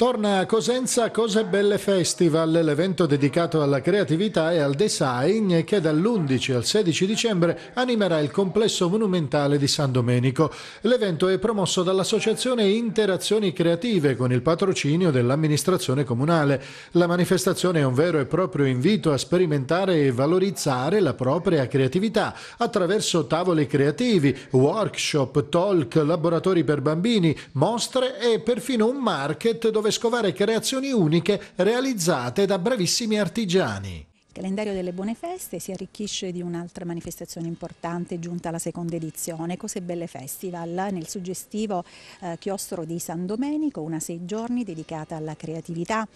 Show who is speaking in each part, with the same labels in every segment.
Speaker 1: Torna a Cosenza Cose Belle Festival, l'evento dedicato alla creatività e al design che dall'11 al 16 dicembre animerà il complesso monumentale di San Domenico. L'evento è promosso dall'associazione Interazioni Creative con il patrocinio dell'amministrazione comunale. La manifestazione è un vero e proprio invito a sperimentare e valorizzare la propria creatività attraverso tavoli creativi, workshop, talk, laboratori per bambini, mostre e perfino un market dove scovare creazioni uniche realizzate da bravissimi artigiani.
Speaker 2: Il calendario delle buone feste si arricchisce di un'altra manifestazione importante giunta alla seconda edizione, Cose Belle Festival, nel suggestivo eh, chiostro di San Domenico, una sei giorni dedicata alla creatività,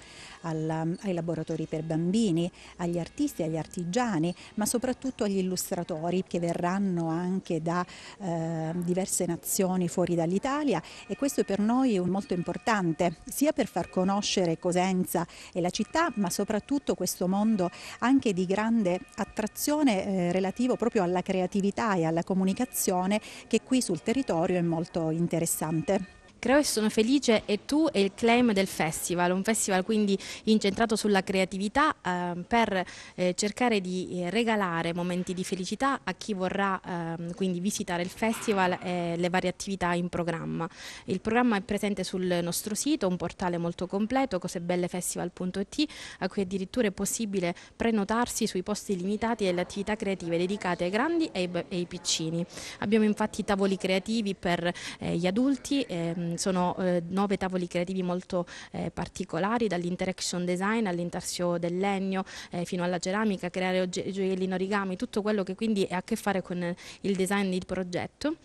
Speaker 2: alla, ai laboratori per bambini, agli artisti, e agli artigiani, ma soprattutto agli illustratori che verranno anche da eh, diverse nazioni fuori dall'Italia e questo per noi è molto importante, sia per far conoscere Cosenza e la città, ma soprattutto questo mondo anche di grande attrazione eh, relativo proprio alla creatività e alla comunicazione che qui sul territorio è molto interessante. Creo e sono felice e tu
Speaker 3: è il claim del festival, un festival quindi incentrato sulla creatività eh, per eh, cercare di eh, regalare momenti di felicità a chi vorrà ehm, quindi visitare il festival e le varie attività in programma. Il programma è presente sul nostro sito, un portale molto completo, cosebellefestival.it, a cui addirittura è possibile prenotarsi sui posti limitati e le attività creative dedicate ai grandi e ai, piccini. Abbiamo infatti tavoli creativi per eh, gli adulti, ehm, Ehm, sono eh, nove tavoli creativi molto eh, particolari, dall'interaction design all'intarsio del legno eh, fino alla ceramica, creare gioielli in origami, tutto quello che quindi ha a che fare con il design del progetto.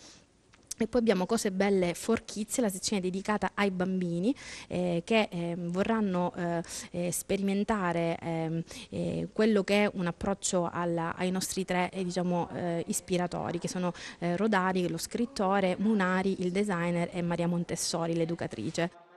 Speaker 3: E poi abbiamo Cose Belle for la sezione dedicata ai bambini eh, che eh, vorranno eh, eh sperimentare ehm, eh, quello che è un approccio alla, ai nostri tre eh, diciamo, ispiratori, che sono Rodari, lo scrittore, Munari, il designer e Maria Montessori, l'educatrice.